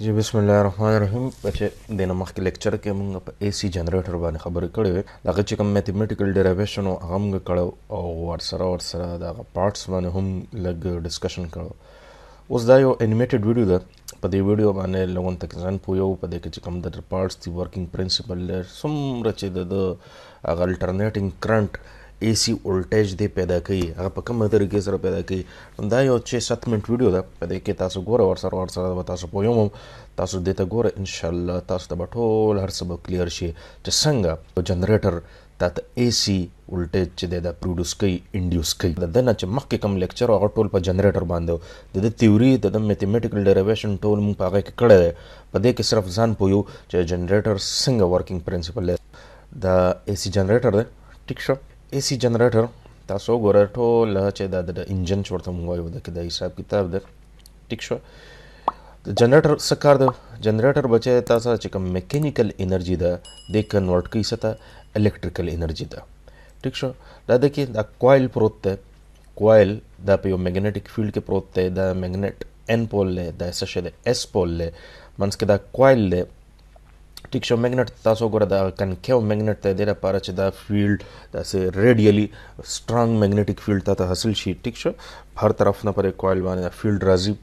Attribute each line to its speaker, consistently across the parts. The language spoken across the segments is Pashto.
Speaker 1: جی بسم الله الرحمن الرحیم چې د مخکې لیکچر کې موږ په اے سی جنریټر باندې خبرې کړې وې هغه چې کوم میتھمیټیکل ډیریویشن او هغه موږ کړو او ورسره ورسره د پارټس باندې هم لګ ډسکشن کړو اوس دا یو انیمیټډ ویډیو ده په دې ویډیو باندې لګون تک ځان پویو په دې کې چې کوم د پارټس دی ورکینګ پرنسپل سمره چې د الټرنیټینګ کرنٹ اے سي ولټیج دی پیدا کوي هغه په کومه طریقې سره پیدا کوي دا یو 6 7 منټ ویډیو ده په دې کې تاسو ګوره ور سره ور سره تاسو په یوم تاسو دې ته ګوره ان شاء الله تاسو ته ټول هر څه کلیر شي چې څنګه جنریټر تاته اے سي ولټیج چې دا پروډوس کوي انډیوس کوي د دنه چې مخکې کم لیکچر او ټول په جنریټر باندې د د تیوري د میتھمیټیکل ډیریویشن ټول موږ په هغه کې کړه په دې کې صرف ځان پویو چې جنریټر څنګه ورکینګ پرنسپل دی دا اے سي جنریټر دی ټیک شو AC جنریټر تاسو ګورئ ټول چې دا د انجن چورته مونږ وایو دا کې د حساب کتاب ده ټیک شو د جنریټر څه کار ده جنریټر بچي تاسو چې کوم میکانیکل انرژي ده د کنورټ کوي ستا الیکټریکل انرژي ده ټیک شو دا د کې د کوایل پروت ده کوایل دا په یو میګنیټک فیلډ کې پروت دی دا میګنیټ ان پول دی دا څه شی دی اس پول دی منځ کې دا کوایل دی ઠીક છે મેગ્નેટ તાસો ગોરા દા કનકેવ મેગ્નેટ તે દેરા પાર છે દા ફિલ્ડ દાસે રેડિયલી સ્ટ્રોંગ મેગ્નેટિક ફિલ્ડ તાતા હાસિલ શી ઠીક છે હર તરફના પર એક કોઇલ બાને ફિલ્ડ રાઝી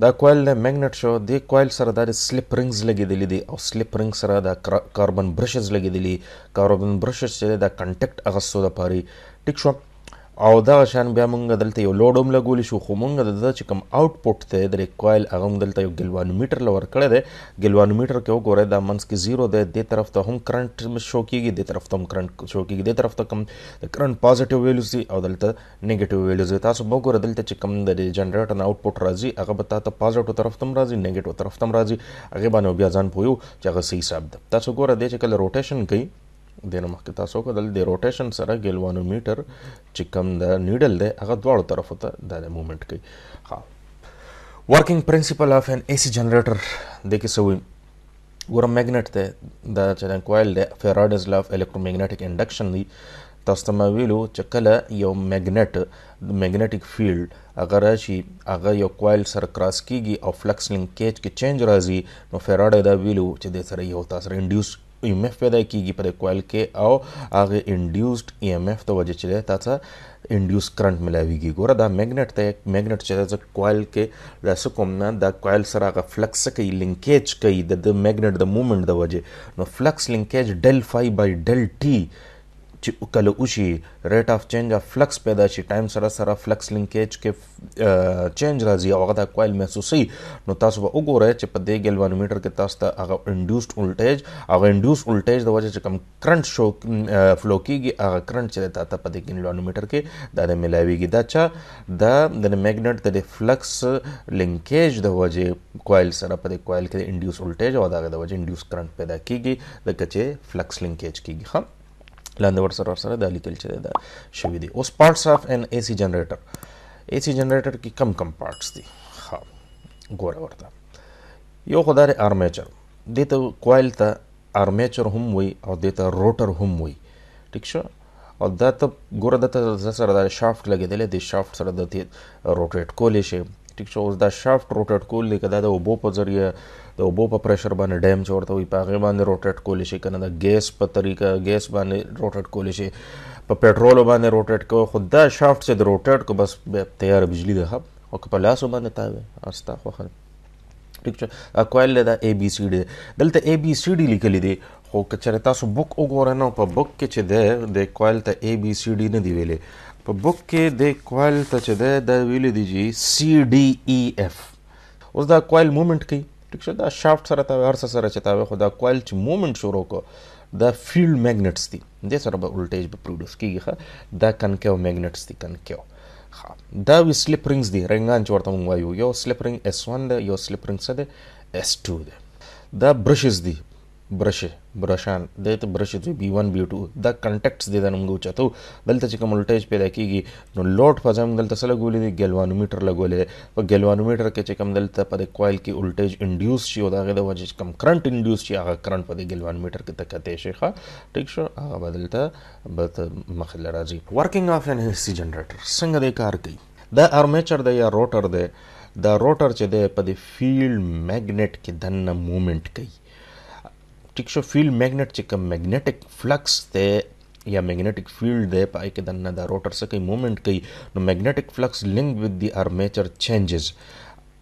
Speaker 1: دا کوایل نه میګنټ شو د کوایل سره د سلیپ رنګز لګیدلې دي او سلیپ رنګ سره د کاربن برشز لګیدلې کاربن برشز سره د کنټیکټ اغسو د پاري ټیک شو او دا شان بیا مونږ دلته یو لوډوم لګول شو خو مونږ د چې کوم آوټپوټ ته د ریکوایل هغه دلته یو ګلوانومیټر لور کړی دی ګلوانومیټر کې وګورئ دا منس کې زیرو دی دې طرف ته هم کرنٹ شو کیږي دې طرف ته هم کرنٹ شو کیږي دې طرف ته کوم د کرنٹ پازیټیو ویلیوز دي او دلته نیگیټیو ویلیوز دي تاسو وګورئ دلته چې کوم د جنریټر نه آوټپوټ راځي هغه به تاسو پازیټیو طرف ته راځي نیگیټیو طرف ته راځي هغه باندې بیا ځان پویو چې هغه صحیح حساب ده تاسو وګورئ دې چې کله روټیشن کوي دینه مخکې تاسو کتل د روټیشن سره ګلوانومیټر چې کوم د نیډل دی هغه دواړو طرفو ته د موومېنټ کوي ښه ورکینګ پرنسپل اف ان اے سی جنریټر د کې سوي ګوره میګنټ دی دا چې د کوایل دی فیراډز لا اف الکترومیګنیټک انډکشن دی تاسو ته ویلو چې کله یو میګنټ میګنټک فیلډ اگر راشي هغه یو کوایل سره کراس کیږي او فلکس لینکیج کې چینج راځي نو فیراډ دا ویلو چې د سره یو تاسو انډیوس EMF پیدا کیږي پر کوایل کې او هغه انډیوسډ EMF ته وجه چې تا ته انډیوس کرنٹ ملاويږي ګوره دا میګنټ ته میګنټ چې د کوایل کې راس کوم نه دا کوایل سره غ فلکس کوي لینکیج کوي د میګنټ د موومېنټ د وجه نو فلکس لینکیج ډیل فای بای ډیل ټی چې کله وشي ریټ اف چینج اف فلکس پیدا شي ټایم سره سره فلکس لینکیج کې چینج راځي او هغه د کوایل محسوسي نو تاسو به وګورئ چې په دې ګلوانومیټر کې تاسو ته هغه انډیوسډ ولټیج هغه انډیوسډ ولټیج د وجه چې کم کرنٹ شو فلو کیږي هغه کرنٹ چې تاسو په دې ګلوانومیټر کې دا نه ملاويږي دا چې دا د میګنټ د فلکس لینکیج د وجه کوایل سره په دې کوایل کې انډیوس ولټیج او دا د وجه انډیوس کرنٹ پیدا کیږي د کچې فلکس لینکیج کیږي خام لاندې ورسره ورسره دا لیکل چې دا شوې دي اوس پارټس اف ان اے سی جنریټر اے سی جنریټر کې کم کم پارټس دي ها ګوره ورته یو خدای آرمیچر دې ته کوایل ته آرمیچر هم وي او دې ته روټر هم وي ټیک شو او دا ته ګوره د سره د شافټ لګیدلې د شافټ سره د روټیټ کولې شي ټیک شو اوس دا شافت روټیټ کول لکه دا د اوبو په ذریعہ د اوبو په پریشر باندې ډیم چورته وي په هغه باندې روټیټ کول شي کنه د ګیس په طریقه ګیس باندې روټیټ کول شي په پېټرول باندې روټیټ کو خود دا شافت چې د روټیټ کو بس تیار بجلی ده هب او په لاس باندې تاوي استا خو خره ټیک شو کوایل دا اے بی سی ډی دلته اے بی سی ډی لیکل دي خو کچره تاسو بک وګورئ نو په بک کې چې ده د کوایل ته اے بی سی ډی نه دی ویلې په بک کې د کوایل ته چې ده د ویلې دی جی سی ډی ای اف اوس دا کوایل موومېنټ کوي ټیک شه دا شافټ سره تا هر سره چې تا خو دا کوایل چې موومېنټ شروع کو دا فیلډ میگنټس دي د سره به ولټیج به پروډوس کیږي دا کنکیو میگنټس دي کنکیو دا وی سلیپ رینګز دي رنګان چې ورته موږ وایو یو سلیپ رینګ S1 دی یو سلیپ رینګ څه دی S2 دی دا برشز دي ಬ್ರಷ್ ಬ್ರಷಾನ್ ದಯವಿಟ್ಟು ಬ್ರಷ್ ಇದ್ವಿ ಬಿ ಒನ್ ಬಿ ಟು ದ ಕಂಟೆಕ್ಟ್ಸ್ ದಿದ ನಮ್ಗೆ ಉಚ್ಚತು ದಲಿತ ಚಿಕ್ಕ ಮುಲ್ಟೇಜ್ ಪೇದಾಕಿ ಈಗ ಲೋಟ್ ಫಜಮ್ ಗಲ್ ತಸಲ ಗೋಲಿದೆ ಗೆಲ್ವಾನು ಮೀಟರ್ ಲಗೋಲಿದೆ ಗೆಲ್ವಾನು ಮೀಟರ್ ಕೆ ಚಿಕ್ಕಮ್ ದಲಿತ ಪದೆ ಕ್ವಾಯಿಲ್ ಕಿ ಉಲ್ಟೇಜ್ ಇಂಡ್ಯೂಸ್ ಶಿ ಹೋದಾಗದ ವಜೆ ಚಿಕ್ಕಮ್ ಕರೆಂಟ್ ಇಂಡ್ಯೂಸ್ ಶಿ ಆಗ ಕರೆಂಟ್ ಪದೆ ಗೆಲ್ವಾನು ಮೀಟರ್ ಕೆ ತಕ್ಕ ತೇ ಶೇಖ ಠೀಕ್ ಶೋ ಆಗ ಬದಲ್ತ ಬತ್ ಮಖಲ್ಲ ರಾಜಿ working of N S C generator ಸಂಗದೆ ಕಾರ್ ಕೈ ದ ಆರ್ಮೇಚರ್ ದ ಯಾ ರೋಟರ್ ದೆ ದ ರೋಟರ್ ಚದೆ ಪದೆ ಫೀಲ್ಡ್ ಮ್ಯಾಗ್ನೆಟ್ ಕೆ ದನ್ನ ಮೂಮೆಂಟ್ ಕೈ ઠીક છે ફિલ્ડ મેગ્નેટ છે કે મેગ્નેટિક ફ્લક્સ તે या मैग्नेटिक फील्ड है पाई के दन्ना दा रोटर से कई मूवमेंट कई नो magnetic flux link with the armature changes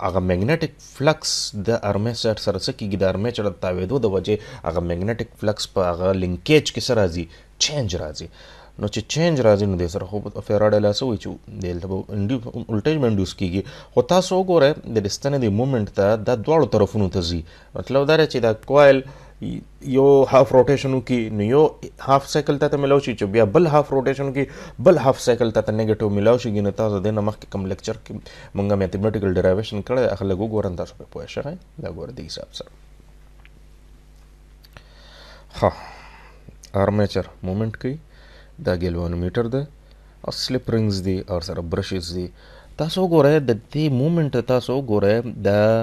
Speaker 1: ಆಗ ಮ್ಯಾಗ್ನೆಟಿಕ್ ಫ್ಲಕ್ಸ್ ದ ಅರ್ಮೇಚರ್ ಸರಸಕ್ಕಿಗೆ ದ ಅರ್ಮೇಚರ್ ತಾವೇದು ದ ವಜೆ ಆಗ ಮ್ಯಾಗ್ನೆಟಿಕ್ ಫ್ಲಕ್ಸ್ ಆಗ ಲಿಂಕೇಜ್ ಕಿಸ ರಾಜಿ ಚೇಂಜ್ ರಾಜಿ ನೋಚಿ ಚೇಂಜ್ ರಾಜಿ ನುದೆ ಸರ್ ಹೋಬ ಫೆರಾಡೆಲ್ಲ ಸೊ ಇಚು ದೇಲ್ ತಬ ಇಂಡಿ ಉಲ್ಟೇಜ್ ಮೆಂಡ್ ಉಸ್ಕಿಗೆ ಹೊತ್ತಾಸ್ ಹೋಗೋರೆ ದ ಡಿಸ್ತನೆ ದಿ ಮೂಮೆಂಟ್ ದ ದ ದ್ವಾಳು ತರಫುನು ತಜಿ ಮತ್ಲಬ್ ದಾರೆ ಚಿ ದ ಕ್ವಾಯಲ್ یو هاف روټیشن کی نو یو هاف سایکل ته ملاو شي چې بیا بل هاف روټیشن کی بل هاف سایکل ته نیگیټیو ملاو شي ګینه تاسو د نمخ کم لیکچر کې مونږه میتھمیټیکل ډیریویشن کړه اخر لګو ګورن تاسو په پوه شئ دا ګور دی حساب سره ها ارمیچر مومنت کوي دا ګلوانومیټر ده او سلیپ رنګز دي او سره برشز دي تاسو ګورئ د دې مومنت تاسو ګورئ د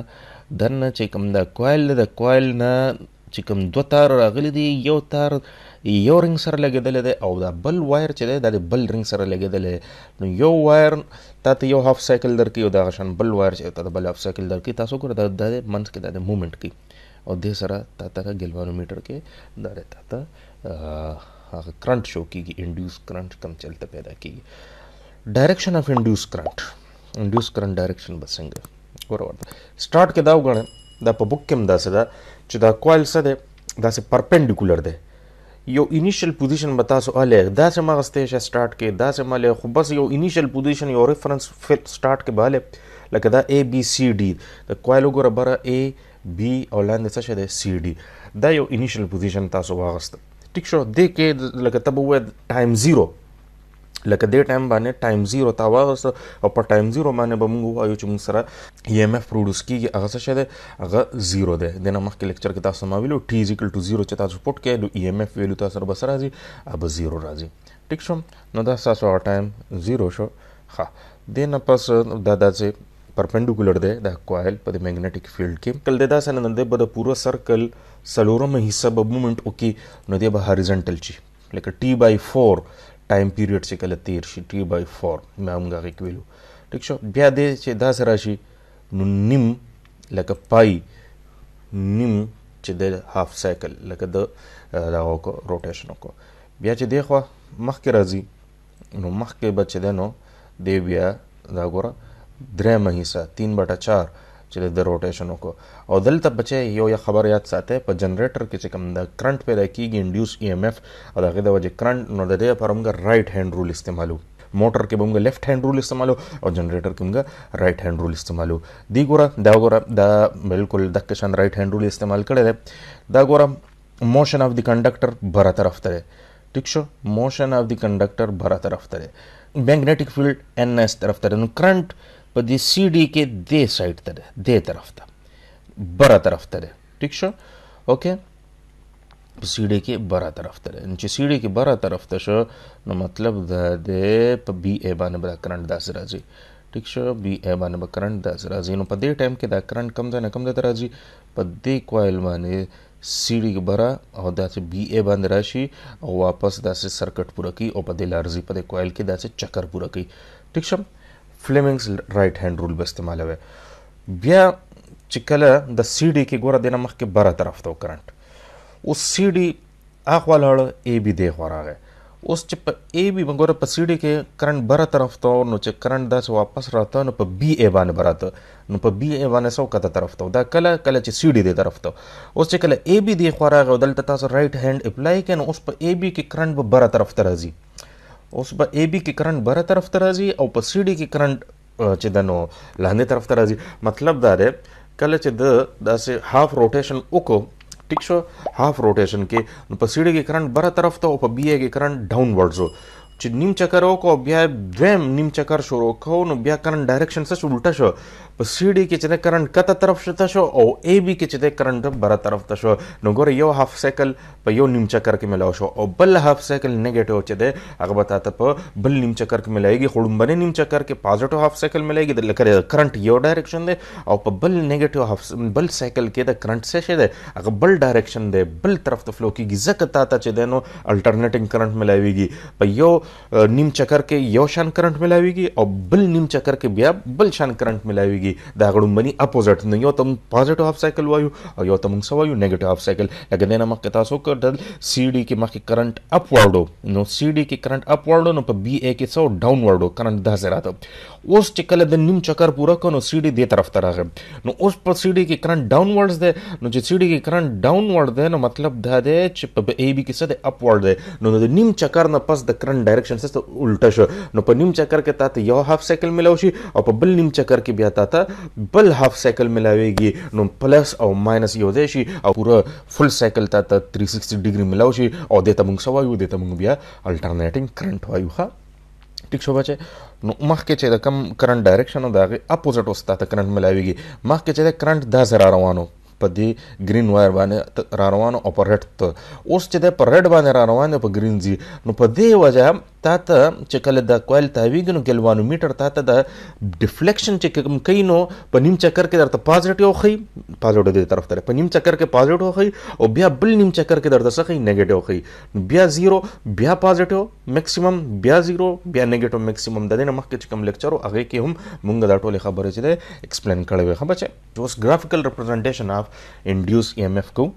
Speaker 1: دنه چې کوم د کوایل د کوایل نه چې کوم دوه تار راغلي دي یو تار یو رنګ سره لګیدل دی او دا بل وایر چې دی دا د بل رنګ سره لګیدل نو یو وایر تا ته یو هاف سایکل درکې او دا غشن بل وایر چې ته بل هاف سایکل درکې تاسو ګور دا د منځ کې د مومنټ کې او دې سره تا ته ګلوانومیټر کې دا تا ته هغه کرنٹ شو کیږي انډیوس کرنٹ کم چلته پیدا کیږي ډایرکشن اف انډیوس کرنٹ انډیوس کرنٹ ډایرکشن بسنګ ورور سٹارټ کې دا وګڼه دا په بک کې هم داسې ده چې دا کوایل څه دی داسې پرپینډیکولر دی یو انیشل پوزیشن به تاسو اله دا چې ما غسته شه سٹارټ کې دا چې مالې خو بس یو انیشل پوزیشن یو ریفرنس سٹارټ کې bale لکه دا اے بی سی ڈی د کوایل وګوره بره اے بی او لاندې څه شه دی سی ډی دا یو انیشل پوزیشن تاسو واغسته ټیک شو د کې لکه تبو ټایم 0 لکه دې ټایم باندې ټایم 0 تا واغس او په ټایم 0 باندې به موږ وایو چې موږ سره ای ام اف پروډوس کیږي هغه څه شته هغه 0 ده د نن مخکې لیکچر کې تاسو ما ویلو ټی از ایکوال ټو 0 چې تاسو پټ کړئ نو ای ام اف ویلو تاسو سره بس راځي اب 0 راځي ټیک شو نو دا تاسو او ټایم 0 شو ها دنه پس دا دا چې پرپنډیکولر ده د کوایل په د میګنیټک فیلډ کې کل د داسې نن د په پورو سرکل سلورم حصہ به مومنت وکي نو دی به هاریزنټل شي لکه ټي بای 4 ટાઈમ પીરિયડ છે કે એટલે તેર છે ટી બાય ફોર મેં આમ કાંઈક વેલું ઠીક છે બે દે છે દાસ રાશિનું નિમ એટલે કે પાઈ નિમ چې د هاف سایکل لکه د دغه روټیشن کو بیا چې دی خو مخکې راځي نو مخکې بچ دی نو دی بیا دا ګوره درېمه حصہ تین بټه چار چې د روټیشن وکړو او دلته بچې یو یا خبر یاد ساتي په جنریټر کې چې کوم د کرنٹ پیدا کیږي انډیوس ای ام اف او دغه د وجه کرنٹ نو د دې لپاره موږ رائټ هاند رول استعمالو موټر کې به موږ لیفټ هاند رول استعمالو او جنریټر کې موږ رائټ هاند رول استعمالو دی ګوره دا ګوره دا بالکل د کشن رائټ هاند رول استعمال کړی دی دا ګوره موشن اف دی کنډکټر بره طرف ته دی ٹھیک شو موشن اف دی کنډکټر بره طرف ته دی मैग्नेटिक फील्ड एन एस तरफ तरह करंट په دې سی ډي کې دې سایډ ته ده دې طرف ته بره طرف ته ده ٹھیک شو اوکې په سی ډي کې بره طرف ته ده چې سی ډي کې بره طرف ته شو نو مطلب دا دې په بي اي باندې به کرنٹ داس راځي ٹھیک شو بي اي باندې به کرنٹ داس راځي نو په دې ټایم کې دا کرنٹ کم ځای نه کم ځای ته راځي په دې کوایل باندې سیړي بره او داسې بي اي باندې راشي او واپس داسې سرکټ پوره کوي او په دې لارځي په دې کوایل کې داسې چکر پوره کوي ٹھیک شو فلیمنګز رائټ هاند رول به استعمالوي بیا چې کله د سی ډي کې ګوره دینه مخکې بره طرف ته کرنٹ اوس سی ډي اخوا لاړ ای بی دی خوا راغی اوس چې په ای بی ګوره په سی ډي کې کرنٹ بره طرف ته نو چې کرنٹ داس واپس راته نو په بی ای باندې براته نو په بی ای باندې سو کته طرف ته دا کله کله چې سی ډي دی طرف ته اوس چې کله ای بی دی خوا راغی دلته تاسو رائټ هاند اپلای کین اوس په ای بی کې کرنٹ به بره طرف ته راځي اوس په اي بي کې کرنٹ بره طرف ته راځي او په سي ډي کې کرنٹ چې دنو لاندې طرف ته راځي مطلب دا دی کله چې د داسې هاف روټیشن وکړو ټیک شو هاف روټیشن کې په سي ډي کې کرنٹ بره طرف ته او په بي کې کرنٹ ډاونورډ شو چې نیم چکر وکړو بیا دویم نیم چکر شروع کوو نو بیا کرنٹ ډایرکشن څه الټا شو په سیډي کې چې د کرنٹ کته طرف شته شو او اي بي کې چې د کرنٹ بره طرف ته شو نو ګوره یو هاف سایکل په یو نیم چکر کې ملاو شو او بل هاف سایکل نیگیټیو چې دی هغه به تاته په بل نیم چکر کې ملایږي خو لومبنی نیم چکر کې پازیټیو هاف سایکل ملایږي د لکه کرنٹ یو ډایرکشن دی او په بل نیگیټیو هاف بل سایکل کې د کرنٹ څه شي دی هغه بل ډایرکشن دی بل طرف ته فلو کیږي ځکه تاته چې دی نو الټرنیټینګ کرنٹ ملایويږي په یو نیم چکر کې یو شان کرنٹ ملایويږي او بل نیم چکر کې بیا بل شان کرنٹ ملایويږي دي د غړومبني اپوزټ نه یو تم پوزټیو هاف سایکل وایو او یو تم څه وایو نیگیټیو هاف سایکل لکه دنه مخکې تاسو کړل سی ډي کې مخکې کرنٹ اپ ورډو نو سی ډي کې کرنٹ اپ ورډو نو په بی اے کې څو ډاون ورډو کرنٹ داسې راته اوس چې کله د نیم چکر پوره کړو سی ډي دې طرف ته راغی نو اوس په سی ډي کې کرنٹ ډاون ورډز دی نو چې سی ډي کې کرنٹ ډاون ورډ دی نو مطلب دا دی چې په اے بی کې څه دی اپ ورډ دی نو د نیم چکر نه پس د کرنٹ ډایرکشن څه الټه شو نو په نیم چکر کې تاسو یو هاف سایکل ملو شي او په بل نیم چکر کې بیا تاسو ته بل هاف سایکل ملاويږي نو پلس او ماینس یو ځای شي او پوره فل سایکل ته 360 ډیګري ملاو شي او د ته موږ سوایو د ته موږ بیا الټرنیټینګ کرنٹ وایو ښا ټیک شو بچي نو مخکې چې د کم کرنٹ ډایرکشن او د اپوزټ اوستا ته کرنٹ ملاويږي مخکې چې د کرنٹ دا زرا روانو په دې گرین وایر باندې را روانو او پر رټ اوس چې د پر رټ باندې را روانو په گرین زی نو په دې وجه هم تا ته چې کله د کوایل تاویږي نو ګلوانومیټر تا ته د ډیفلیکشن چې کوم کوي نو په نیم چکر کې درته پازټیو خي پازټیو دی طرف ته په نیم چکر کې پازټیو خي او بیا بل نیم چکر کې درته څه خي نیگیټیو خي بیا زیرو بیا پازټیو میکسیمم بیا زیرو بیا نیگیټیو میکسیمم د دې نه مخکې چې کوم لیکچر او هغه کې هم مونږ دا ټوله خبره چې ده ایکسپلین کړې وې خبره چې اوس ګرافیکل ریپرزینټیشن اف انډیوس ای ام اف کو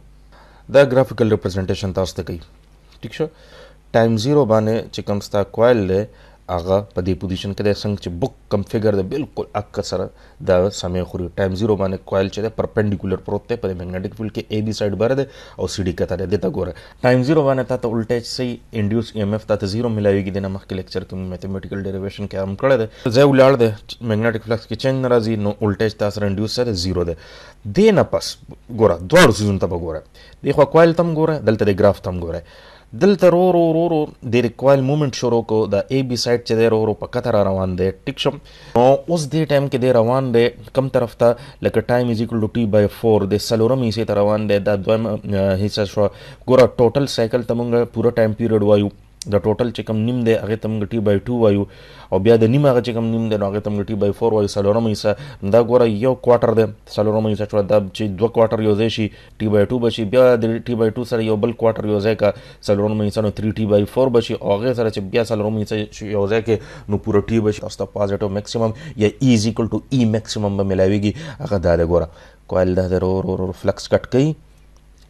Speaker 1: دا ګرافیکل ریپرزینټیشن تاسو ته کوي ٹھیک شو ټایم 0 باندې چې کوم ستا کوایل لې هغه په دې پوزیشن کې د څنګه چې بک کنفیګر د بالکل اک سره د سمې خوري ټایم 0 باندې کوایل چې د پرپنډیکولر پروت ته په میګنیټک فیلډ کې اے بی سایډ بره ده او سی ڈی کته ده ته ګوره ټایم 0 باندې ته ته ولټیج سي انډیوس ای ام اف ته 0 ملایويږي د مخکې لیکچر کې میتھمیټیکل ډیریویشن کې هم کړه ده زه ولاړ ده میګنیټک فلکس کې چینج ناراضي نو ولټیج تاسو سره انډیوس سره 0 ده دینه پس ګوره دوه سيزون ته وګوره دی خو کوایل تم ګوره دلته د گراف تم ګوره دلته رو رو رو رو د ریکوایل موومنت شروع کو د ای بی سایډ چې دی رو رو په کتر روان دی ټیک شم نو اوس دې ټایم کې دی روان دی کم طرف ته لکه ټایم از ایکول ټو ټي بای 4 د سلورم یې ته روان دی دا دویم حصہ شو ګوره ټوټل سایکل ته مونږ پوره ټایم پیریډ وایو د ټوټل چې کم نیم دی هغه تم غټي بای 2 وایو او بیا د نیم هغه چې کم نیم دی نو هغه تم غټي بای 4 وایو سلورم حصہ دا ګوره یو کوارټر دی سلورم حصہ چې دا چې دوه کوارټر یو ځای شي ټي بای 2 بشي بیا د ټي بای 2 سره یو بل کوارټر یو ځای کا سلورم حصہ نو 3 ټي بای 4 بشي او هغه سره چې بیا سلورم حصہ یو ځای کې نو پوره ټي بشي او ستا پازټیو میکسیمم یا ای از ایکوال ټو ای میکسیمم به ملاويږي هغه دا ګوره کوایل دا ورو ورو فلکس کټ کوي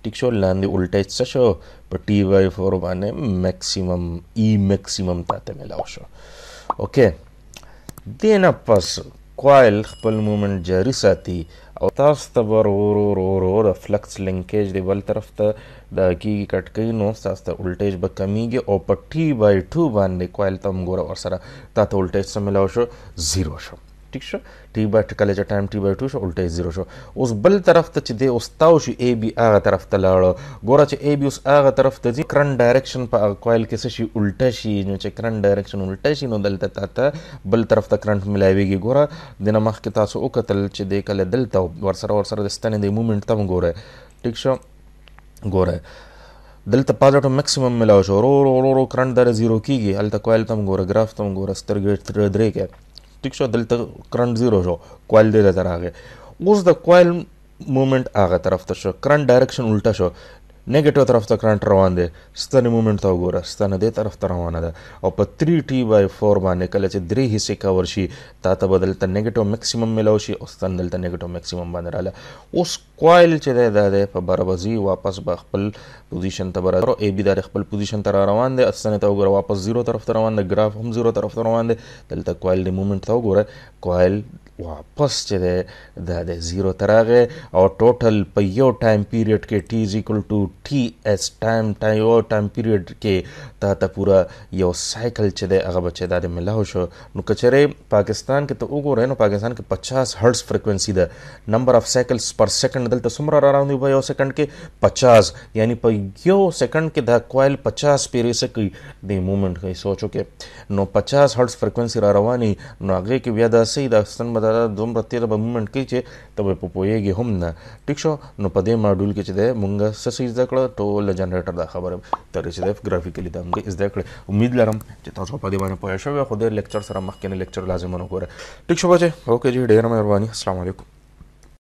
Speaker 1: ઠીક છે લાંદી ઉલટાઈ જશો પણ ટી બાય ફોર આને મેક્સિમમ ઈ મેક્સિમમ સાથે મેલાવશો ઓકે દેન અપસ coil خپل مومنت جاري ساتي او تاسو ته ور ور ور ور ور فلکس لینکیج دی بل طرف ته د کی کټکې نو تاسو ته ولټیج به کمیږي او په ټي بای 2 باندې کوایل تم ګور ور سره تاسو ولټیج سم ملاو شو زیرو شو ټیک شو ټي باي کله چې ټایم ټي باي 2 شو الټا 0 شو اوس بل طرف ته چې دی اوس تاو شي اي بي هغه طرف ته لاړ ګوره چې اي بي اوس هغه طرف ته ځي کرن ډایرکشن په کوایل کې شي الټا شي نو چې کرن ډایرکشن الټا شي نو دلته ته بل طرف ته کرنٹ ملاويږي ګوره دنه مخکې تاسو وکتل چې دی کله دلته ورسره ورسره د ستنې د مومنټ تم ګوره ټیک شو ګوره دلته پازټو میکسیمم ملاو شو ورو ورو ورو کرنٹ در زیرو کیږي هلته کوایل تم ګوره ګراف تم ګوره سترګې درې کې ټیک شو دلته کرنٹ زیرو شو کوایل دې لته راغی اوس د کوایل موومېنټ هغه طرف ته شو کرنٹ ډایرکشن الټا شو نیگیټیو طرف ته کرنٹ روان دی ستنې مومنټ ته وګوره ستنه دې طرف ته روانه ده او په 3 ټي بای 4 باندې کله چې درې حصے کور شي تا ته بدل ته نیگیټیو میکسیمم ملو شي او ستن دلته نیگیټیو میکسیمم باندې رااله اوس کوایل چې دی دا دی په برابزي واپس به خپل پوزیشن ته برابر او ای بی دار خپل پوزیشن ته روان دی ستنې ته وګوره واپس زیرو طرف ته روان دی ګراف هم زیرو طرف ته روان دی دلته کوایل دی مومنټ ته وګوره کوایل واپس چې دی دا د زیرو ته راغی او ټوټل په یو ټایم پیریډ کې ټي از ایکول ټو ټي ایس ټایم ټایم یو ټایم پیریډ کې تا ته پوره یو سایکل چې دی هغه بچی دا د ملاو شو نو کچرې پاکستان کې ته وګورې نو پاکستان کې پچاس هرټز فریکوینسي ده نمبر آف سایکلز پر سیکنډ دلته څومره را روان دی په یو سیکنډ کې پچاس یعنی په یو سیکنډ کې دا کوایل پچاس پیرې سکی دی مومنټ کوي سوچو کې نو پچاس هرټز فریکوینسي را رواني نو هغه کې بیا دا صحیح د ستن دا دومره تیر به مومنټ کوي چې ته به په پوهېږي هم نه ټیک شو نو په دې ماډیول کې چې دی مونږ څه څه زده کړه ټول جنریټر دا خبره ترې چې دی ګرافیکلی دا مونږ زده کړې امید لرم چې تاسو په دې باندې پوه شوي خو د لیکچر سره مخکې نه لیکچر لازم ونه ګوره ټیک شو بچې اوکې جی ډېره مهرباني السلام علیکم